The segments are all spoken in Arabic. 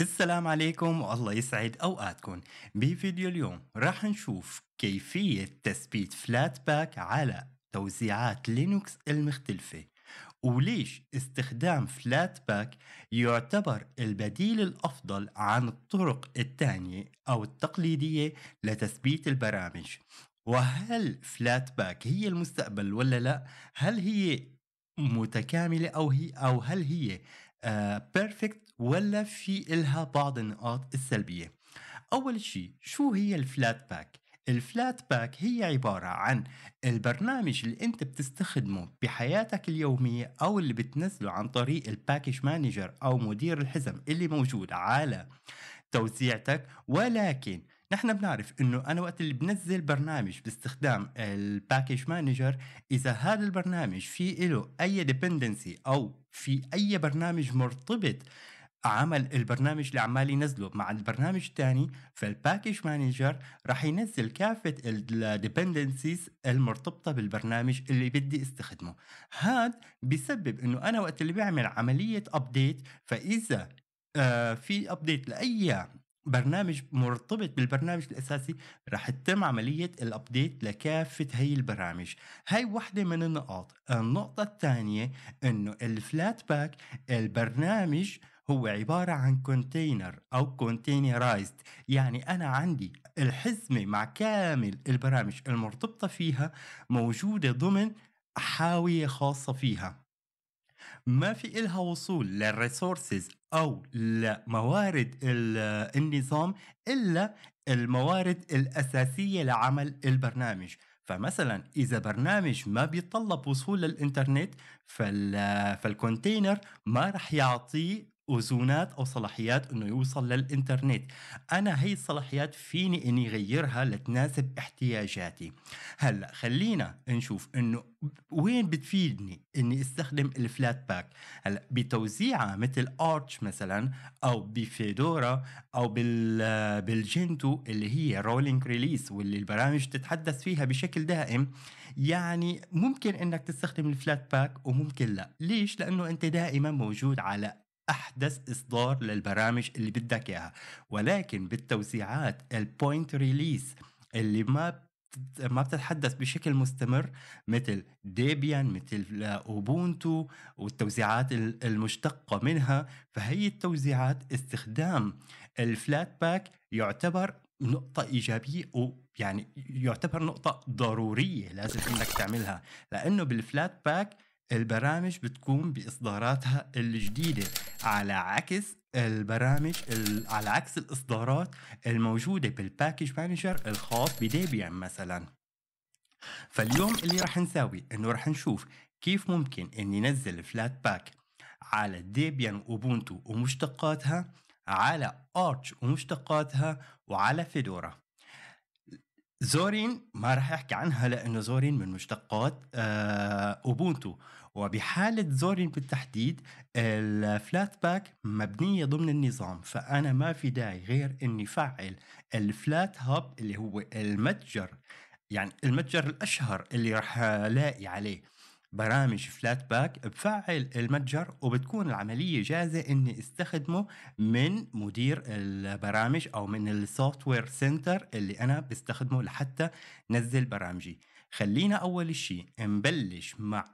السلام عليكم والله يسعد اوقاتكم بفيديو اليوم راح نشوف كيفية تثبيت فلات باك على توزيعات لينوكس المختلفة وليش استخدام فلات باك يعتبر البديل الأفضل عن الطرق الثانية أو التقليدية لتثبيت البرامج وهل فلات باك هي المستقبل ولا لا هل هي متكاملة أو هي أو هل هي بيرفكت آه، ولا في إلها بعض النقاط السلبية أول شيء شو هي الفلات باك؟ الفلات باك هي عبارة عن البرنامج اللي انت بتستخدمه بحياتك اليومية او اللي بتنزله عن طريق الباكج مانجر او مدير الحزم اللي موجود على توزيعتك ولكن نحن بنعرف انه انا وقت اللي بنزل برنامج باستخدام الباكج مانجر اذا هذا البرنامج في له اي ديبندنسي او في اي برنامج مرتبط عمل البرنامج اللي عمال ينزله مع البرنامج الثاني فالباكج مانجر راح ينزل كافة الديبندنسيز المرتبطة بالبرنامج اللي بدي استخدمه هاد بسبب انه انا وقت اللي بعمل عملية ابديت فاذا آه في ابديت لاي برنامج مرتبط بالبرنامج الاساسي راح تتم عمليه الابديت لكافه هي البرامج هاي وحده من النقاط النقطه الثانيه انه الفلات باك البرنامج هو عبارة عن كونتينر أو كونتينرايزد يعني أنا عندي الحزمة مع كامل البرامج المرتبطة فيها موجودة ضمن حاوية خاصة فيها ما في إلها وصول للريسورسز أو لموارد النظام إلا الموارد الأساسية لعمل البرنامج فمثلا اذا برنامج ما بيتطلب وصول للانترنت فالكونتينر ما راح يعطيه اذونات او صلاحيات انه يوصل للانترنت انا هي الصلاحيات فيني اني غيرها لتناسب احتياجاتي هلا خلينا نشوف انه وين بتفيدني اني استخدم الفلات باك هلا بتوزيعها مثل ارتش مثلا او بفيدورا او بال بالجنتو اللي هي رولينج ريليس واللي البرامج تتحدث فيها بشكل دائم يعني ممكن انك تستخدم الفلات باك وممكن لا ليش لانه انت دائما موجود على احدث اصدار للبرامج اللي بدك اياها ولكن بالتوسيعات البوينت ريليس اللي ما ما بتتحدث بشكل مستمر مثل ديبيان مثل اوبونتو والتوزيعات المشتقه منها فهي التوزيعات استخدام الفلات باك يعتبر نقطة إيجابية ويعني يعتبر نقطة ضرورية لازم إنك تعملها لأنه بالفلات باك البرامج بتقوم باصداراتها الجديده على عكس البرامج على عكس الاصدارات الموجوده بالباكج مانجر الخاص بديبيان مثلا فاليوم اللي راح نساوي انه راح نشوف كيف ممكن اني نزل فلات باك على ديبيان اوبونتو ومشتقاتها على ارتش ومشتقاتها وعلى فيدورا زورين ما راح احكي عنها لانه زورين من مشتقات اوبونتو آه، وبحالة زورين بالتحديد الفلات باك مبنية ضمن النظام فأنا ما في داعي غير أني فعل الفلات هاب اللي هو المتجر يعني المتجر الأشهر اللي راح ألاقي عليه برامج فلات باك بفعل المتجر وبتكون العملية جاهزة اني استخدمه من مدير البرامج او من السوفت وير سنتر اللي انا بستخدمه لحتى نزل برامجي خلينا اول شيء نبلش مع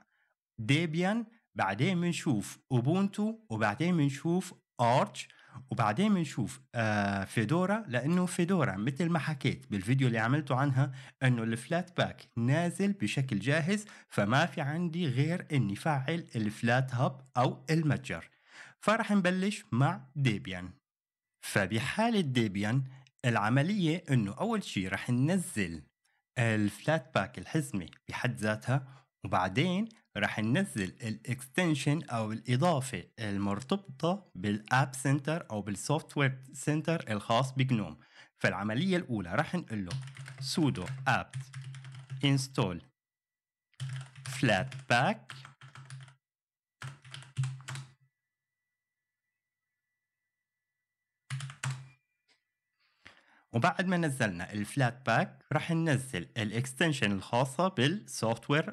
ديبيان بعدين بنشوف اوبونتو وبعدين بنشوف ارتش وبعدين بنشوف آه فيدورا لانه فيدورا مثل ما حكيت بالفيديو اللي عملته عنها انه الفلات باك نازل بشكل جاهز فما في عندي غير اني فعل الفلات هاب او المتجر فرح نبلش مع ديبيان فبحالة ديبيان العملية انه اول شيء رح ننزل الفلات باك الحزمة بحد ذاتها وبعدين راح ننزل الاكستنشن او الاضافه المرتبطه بالاب سنتر او بالسوفت وير سنتر الخاص بجنوم فالعمليه الاولى راح نقول له sudo apt install flatpak وبعد ما نزلنا الفلات باك راح ننزل الاكستنشن الخاصة بالسوفتوير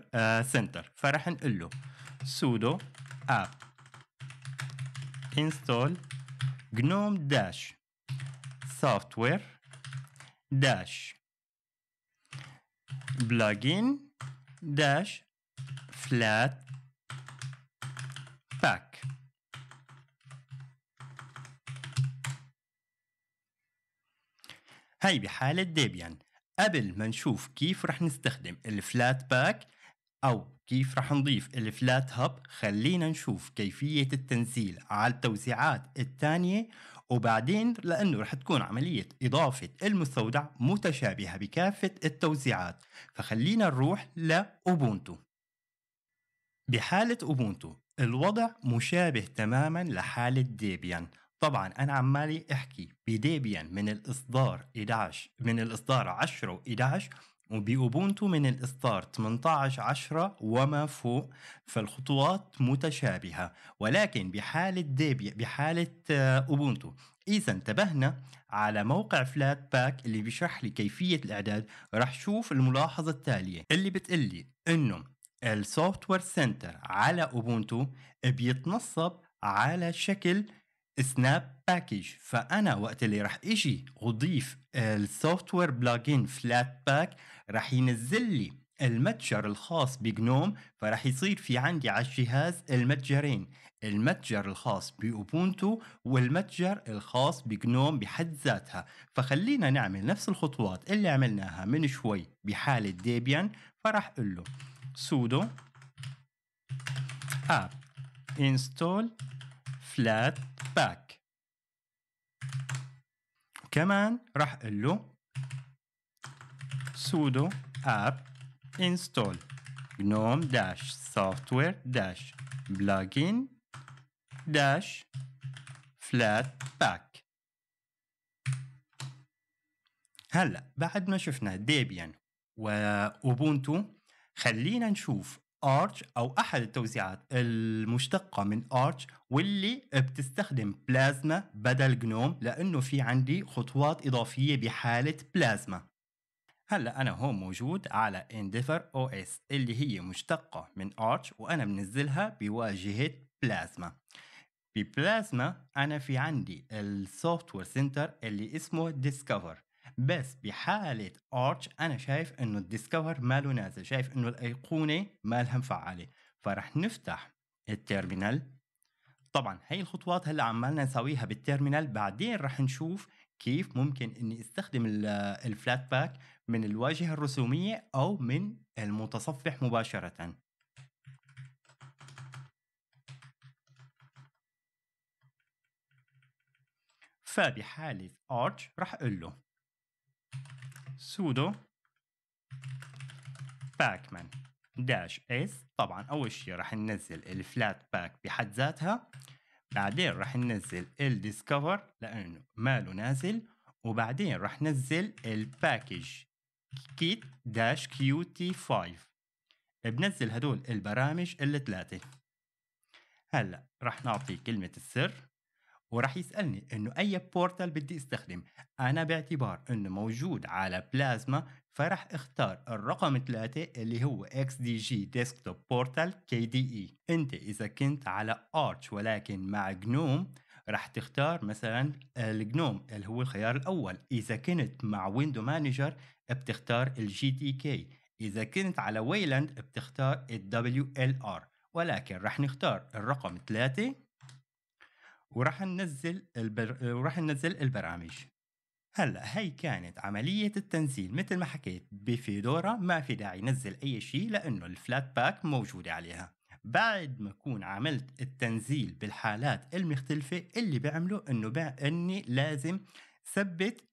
سنتر آه، فراح نقول له sudo app install gnome dash software dash plugin dash flat pack هاي بحالة ديبيان يعني. قبل ما نشوف كيف رح نستخدم الفلات باك أو كيف رح نضيف الفلات هاب خلينا نشوف كيفية التنزيل على التوزيعات الثانية وبعدين لأنه رح تكون عملية إضافة المستودع متشابهة بكافة التوزيعات فخلينا نروح لأوبونتو بحالة أوبونتو الوضع مشابه تماما لحالة ديبيان يعني. طبعا انا عمالي احكي بديبيان من الاصدار 11 من الاصدار 10 و11 وبأوبونتو من الإصدار 18 10 وما فوق فالخطوات متشابهة ولكن بحالة ديبيا بحالة آه، أوبونتو إذا انتبهنا على موقع فلات باك اللي بيشرح لي كيفية الإعداد راح شوف الملاحظة التالية اللي بتقلي إنه السوفت وير سنتر على أوبونتو بيتنصب على شكل سناب باكج فانا وقت اللي رح اجي اضيف السوفت وير بلجن فلات باك رح ينزل لي المتجر الخاص بجنوم فرح يصير في عندي على الجهاز المتجرين المتجر الخاص بأوبونتو والمتجر الخاص بجنوم بحد ذاتها فخلينا نعمل نفس الخطوات اللي عملناها من شوي بحالة ديبيان فرح أقول له sudo app install flat back كمان راح اقول له sudo app install gnome dash software dash plugin dash flatpak هلا بعد ما شفنا ديبيان واوبونتو خلينا نشوف ارتش او احد التوزيعات المشتقه من ارتش واللي بتستخدم بلازما بدل جنوم لانه في عندي خطوات اضافيه بحاله بلازما هلا انا هون موجود على انديفر او اس اللي هي مشتقه من ارتش وانا منزلها بواجهه بلازما ببلازما انا في عندي السوفت وير سنتر اللي اسمه ديسكفر بس بحاله ارتش انا شايف انه الديسكفر ماله نازل شايف انه الايقونه مالها مفعله فرح نفتح التيرمينال طبعا هي الخطوات هلا عمالنا نسويها بالتيرمينال بعدين رح نشوف كيف ممكن اني استخدم الفلات باك من الواجهه الرسوميه او من المتصفح مباشره فبحالة Arch رح أقول له sudo pacman داش اس طبعا اول شيء راح ننزل الفلات باك بحد ذاتها بعدين راح ننزل الديسكفر لانه ماله نازل وبعدين راح ننزل الباكج كيت داش كيو تي 5 بنزل هدول البرامج الثلاثه هلا راح نعطي كلمه السر وراح يسالني انه اي بورتال بدي استخدم انا باعتبار انه موجود على بلازما فراح اختار الرقم 3 اللي هو اكس دي جي ديسكتوب بورتال كي دي اي انت اذا كنت على ارتش ولكن مع جنوم راح تختار مثلا الجنوم اللي هو الخيار الاول اذا كنت مع ويندو مانجر بتختار الجي تي كي اذا كنت على ويلاند بتختار الدبليو ال ار ولكن راح نختار الرقم 3 وراح ننزل البر... وراح ننزل البرامج هلا هي كانت عملية التنزيل مثل ما حكيت بفيدورا ما في داعي نزل أي شيء لأنه الفلات باك موجودة عليها بعد ما أكون عملت التنزيل بالحالات المختلفة اللي بعمله إنه بع... إني لازم ثبت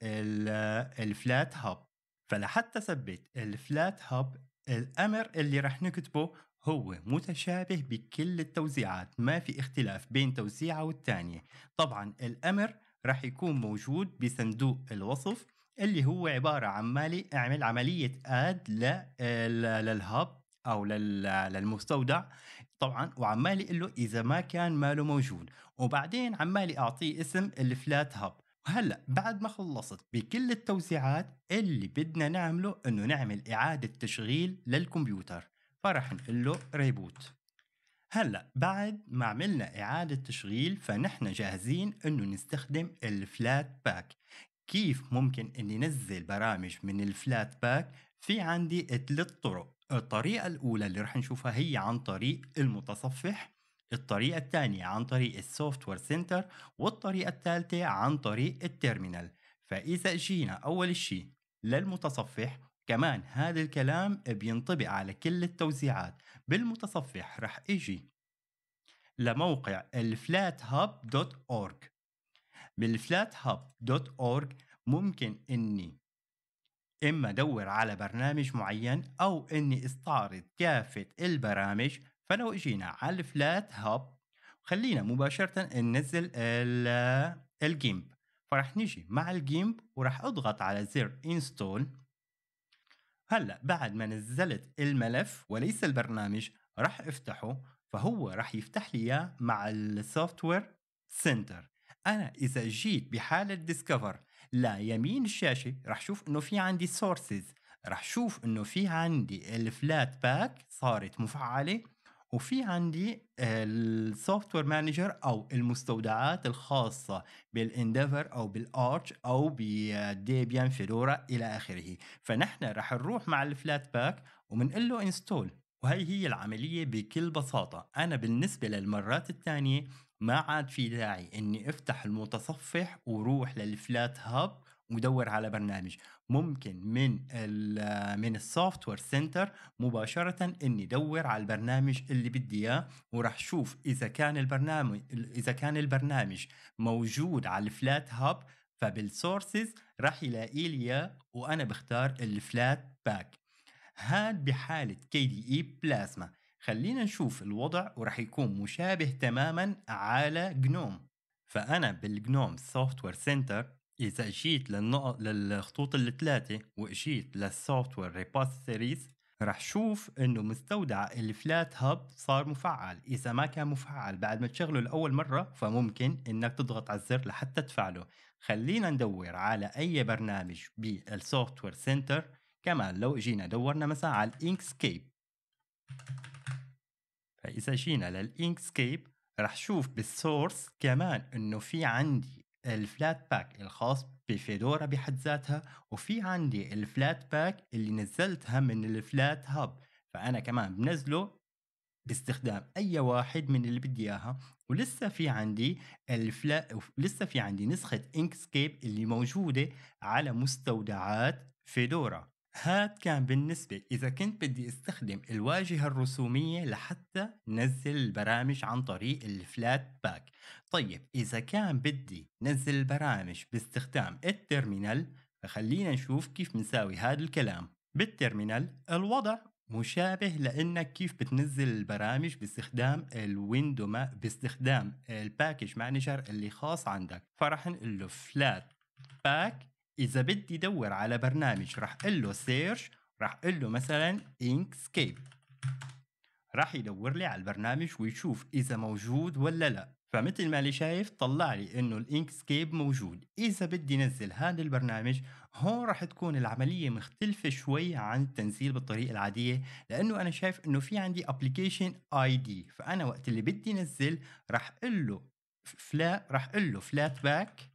الفلات هاب فلحتى ثبت الفلات هاب الأمر اللي رح نكتبه هو متشابه بكل التوزيعات ما في اختلاف بين توزيعة والتانية طبعا الأمر راح يكون موجود بصندوق الوصف اللي هو عبارة عن مالي اعمل عملية اد للهاب او للمستودع طبعا وعمالي اقول له اذا ما كان ماله موجود وبعدين عمالي اعطيه اسم الفلات هاب وهلا بعد ما خلصت بكل التوزيعات اللي بدنا نعمله انه نعمل اعاده تشغيل للكمبيوتر فرح نقول له ريبوت هلا بعد ما عملنا إعادة تشغيل فنحن جاهزين إنه نستخدم الفلات باك كيف ممكن إني نزل برامج من الفلات باك في عندي ثلاث طرق الطريقة الأولى اللي رح نشوفها هي عن طريق المتصفح الطريقة الثانية عن طريق السوفت وير سنتر والطريقة الثالثة عن طريق التيرمينال فإذا جينا أول شيء للمتصفح كمان هذا الكلام بينطبق على كل التوزيعات بالمتصفح رح اجي لموقع الفلاتهاب.org بالفلاتهاب.org ممكن اني اما ادور على برنامج معين او اني استعرض كافة البرامج فلو اجينا على الفلات هاب خلينا مباشرة ننزل الجيمب فرح نجي مع الجيمب ورح اضغط على زر انستول هلا بعد ما نزلت الملف وليس البرنامج راح افتحه فهو راح يفتح لي اياه مع السوفت وير سنتر انا اذا جيت بحاله ديسكفر لا يمين الشاشه راح شوف انه في عندي سورسز راح شوف انه في عندي الفلات باك صارت مفعله وفي عندي السوفت وير مانجر او المستودعات الخاصه بالانديفر او بالارش او بديبيان آه، فيدورا الى اخره فنحن راح نروح مع الفلات باك وبنقول له انستول وهي هي العملية بكل بساطة أنا بالنسبة للمرات الثانية ما عاد في داعي أني أفتح المتصفح وروح للفلات هاب ويدور على برنامج ممكن من من السوفت وير سنتر مباشره اني ادور على البرنامج اللي بدي اياه وراح شوف اذا كان البرنامج اذا كان البرنامج موجود على الفلات هاب فبالسورسز راح يلاقي لي اياه وانا بختار الفلات باك هاد بحاله كي دي اي بلازما خلينا نشوف الوضع وراح يكون مشابه تماما على جنوم فانا بالجنوم سوفت وير سنتر إذا اجيت للنقط للخطوط الثلاثة واجيت للسوفت وير ريبوزيتوريز رح شوف انه مستودع الفلات هاب صار مفعل اذا ما كان مفعل بعد ما تشغله لاول مره فممكن انك تضغط على الزر لحتى تفعله خلينا ندور على اي برنامج بالسوفت وير سنتر كمان لو اجينا دورنا مثلا على الانكسكيب فاذا جينا للانكسكيب رح شوف بالسورس كمان انه في عندي الفلات باك الخاص بفيدورا بحد ذاتها وفي عندي الفلات باك اللي نزلتها من الفلات هاب فأنا كمان بنزله باستخدام اي واحد من اللي بدي اياها ولسه في عندي الفلا لسه في عندي نسخه انكسكيب اللي موجوده على مستودعات فيدورا هاد كان بالنسبة إذا كنت بدي استخدم الواجهة الرسومية لحتى نزل البرامج عن طريق الفلات باك طيب إذا كان بدي نزل البرامج باستخدام الترمينال فخلينا نشوف كيف بنساوي هذا الكلام بالترمينال الوضع مشابه لانك كيف بتنزل البرامج باستخدام الويندو ما باستخدام الباكج مانجر اللي خاص عندك فرح نقول له فلات باك اذا بدي دور على برنامج راح اقول له سيرش راح اقول له مثلا انكسكيب راح يدور لي على البرنامج ويشوف اذا موجود ولا لا فمثل ما لي شايف طلع لي انه الانكسكيب موجود اذا بدي نزل هذا البرنامج هون راح تكون العمليه مختلفه شوي عن التنزيل بالطريقه العاديه لانه انا شايف انه في عندي ابلكيشن اي دي فانا وقت اللي بدي نزل راح اقول له فلا راح اقول له فلات باك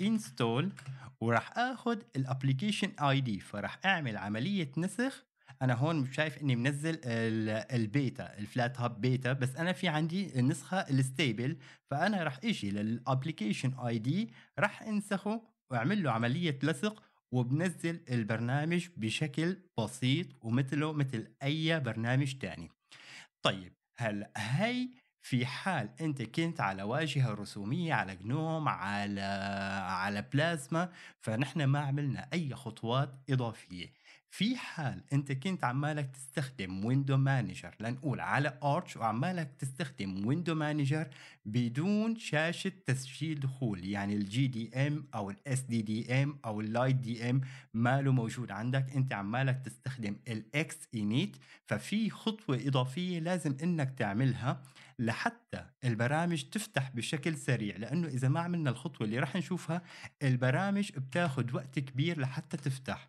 انستول وراح اخذ الابلكيشن اي دي فراح اعمل عمليه نسخ انا هون شايف اني منزل البيتا الفلات هاب بيتا بس انا في عندي النسخه الستيبل فانا راح اجي للابلكيشن اي دي راح انسخه واعمل له عمليه لصق وبنزل البرنامج بشكل بسيط ومثله مثل اي برنامج تاني طيب هلا هي في حال انت كنت على واجهه رسوميه على جنوم على على بلازما فنحن ما عملنا اي خطوات اضافيه في حال انت كنت عمالك تستخدم ويندو مانجر لنقول على ارتش وعمالك تستخدم ويندو مانجر بدون شاشه تسجيل دخول يعني الجي دي ام او الاس دي دي ام او اللايت دي ام ماله موجود عندك انت عمالك تستخدم الاكس انيت ففي خطوه اضافيه لازم انك تعملها لحتى البرامج تفتح بشكل سريع لانه اذا ما عملنا الخطوه اللي راح نشوفها البرامج بتاخذ وقت كبير لحتى تفتح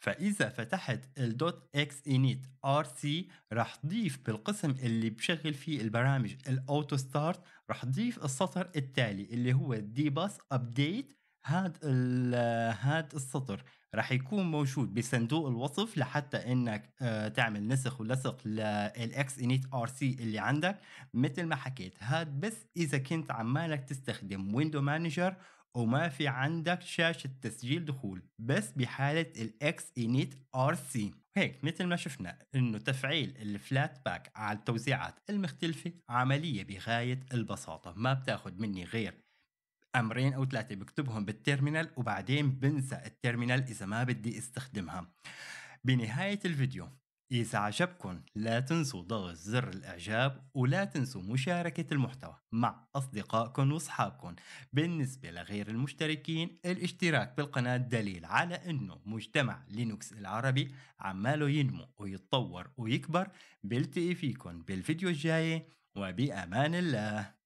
فإذا فتحت الدوت اكس init rc راح تضيف بالقسم اللي بشغل فيه البرامج الاوتو ستارت راح تضيف السطر التالي اللي هو ديباس ابديت هاد آه، هاد السطر راح يكون موجود بصندوق الوصف لحتى انك آه، تعمل نسخ ولصق للاكس انيت ار سي اللي عندك مثل ما حكيت هاد بس اذا كنت عمالك تستخدم ويندو مانجر وما في عندك شاشة تسجيل دخول بس بحالة الاكس init rc هيك مثل ما شفنا انه تفعيل الفلات باك على التوزيعات المختلفة عملية بغاية البساطة ما بتاخد مني غير امرين او ثلاثه بكتبهم بالترمينال وبعدين بنسى الترمينال اذا ما بدي استخدمها بنهايه الفيديو إذا عجبكم لا تنسوا ضغط زر الإعجاب ولا تنسوا مشاركة المحتوى مع أصدقائكم وأصحابكم بالنسبة لغير المشتركين الاشتراك بالقناة دليل على أنه مجتمع لينوكس العربي عماله ينمو ويتطور ويكبر بلتقي فيكم بالفيديو الجاي وبأمان الله